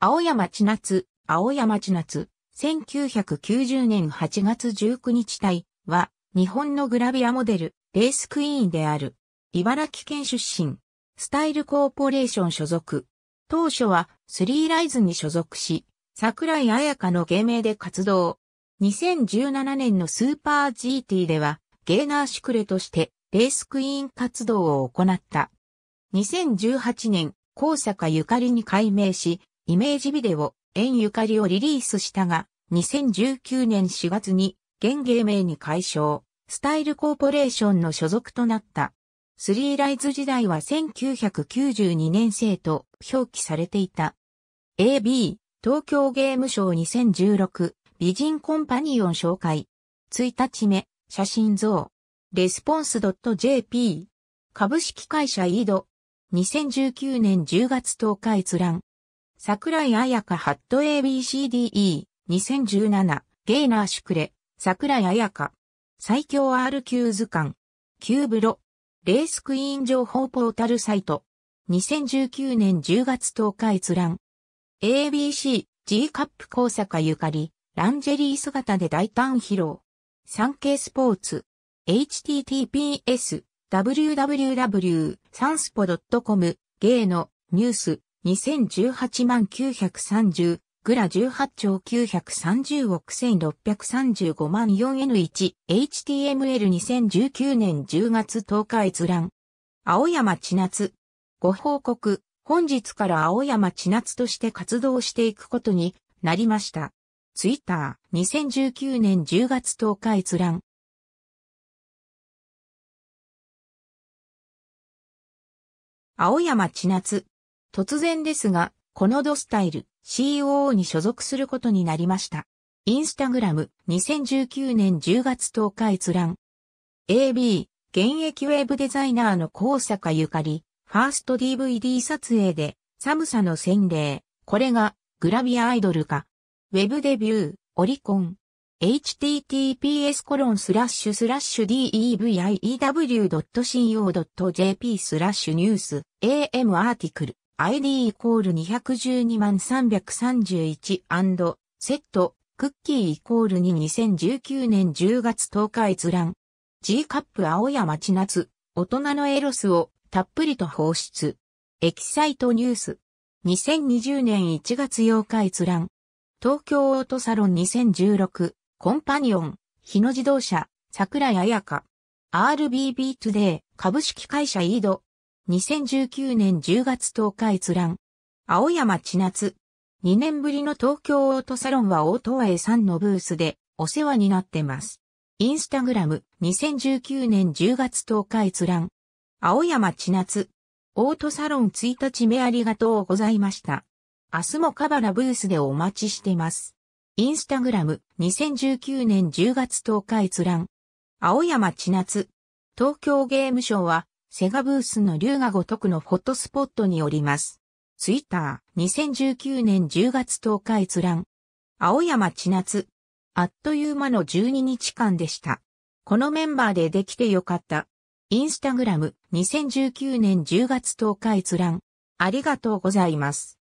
青山千夏、青山千夏、1990年8月19日隊は、日本のグラビアモデル、レースクイーンである。茨城県出身。スタイルコーポレーション所属。当初は、スリーライズに所属し、桜井彩香の芸名で活動。2017年のスーパー GT では、ゲーナーシクレとして、レースクイーン活動を行った。2018年、高坂ゆかりに改名し、イメージビデオ、縁ゆかりをリリースしたが、2019年4月に、現芸名に解消、スタイルコーポレーションの所属となった。スリーライズ時代は1992年生と表記されていた。AB、東京ゲームショー2016、美人コンパニオン紹介。1日目、写真像。レスポンス .jp。株式会社イード。2019年10月10日閲覧。桜井彩香ハット ABCDE2017 ゲイナーシュクレ桜井彩香最強 R q 図鑑キューブロレースクイーン情報ポータルサイト2019年10月10日閲覧 ABC G カップ高坂ゆかりランジェリー姿で大胆披露ケイスポーツ https w w w s a n s p o c o m ゲイのニュース2018万930、グラ18兆930億1635万 4N1、HTML2019 年10月10日閲覧。青山千夏。ご報告、本日から青山千夏として活動していくことになりました。ツイッター、2019年10月10日閲覧。青山千夏。突然ですが、このドスタイル COO に所属することになりました。インスタグラム2019年10月10日閲覧。AB、現役ウェブデザイナーの高坂ゆかり、ファースト DVD 撮影で寒さの洗礼。これがグラビアアイドルか。ウェブデビュー、オリコン。https コロンスラッシュスラッシュ deview.co.jp スラッシュニュース am アーティクル ID イコール212万331セット、クッキーイコールに2019年10月10日閲覧。G カップ青山千夏、大人のエロスをたっぷりと放出。エキサイトニュース。2020年1月8日閲覧。東京オートサロン2016、コンパニオン、日野自動車、桜彩香。RBB トゥデイ、株式会社イード、2019年10月10日閲覧。青山千夏。2年ぶりの東京オートサロンはオートワエさんのブースでお世話になってます。インスタグラム2019年10月10日閲覧。青山千夏。オートサロン1日目ありがとうございました。明日もカバラブースでお待ちしてます。インスタグラム2019年10月10日閲覧。青山千夏。東京ゲームショーはセガブースの龍が如くのフォトスポットにおります。ツイッター、2019年10月10日閲覧。青山千夏。あっという間の12日間でした。このメンバーでできてよかった。インスタグラム、2019年10月10日閲覧。ありがとうございます。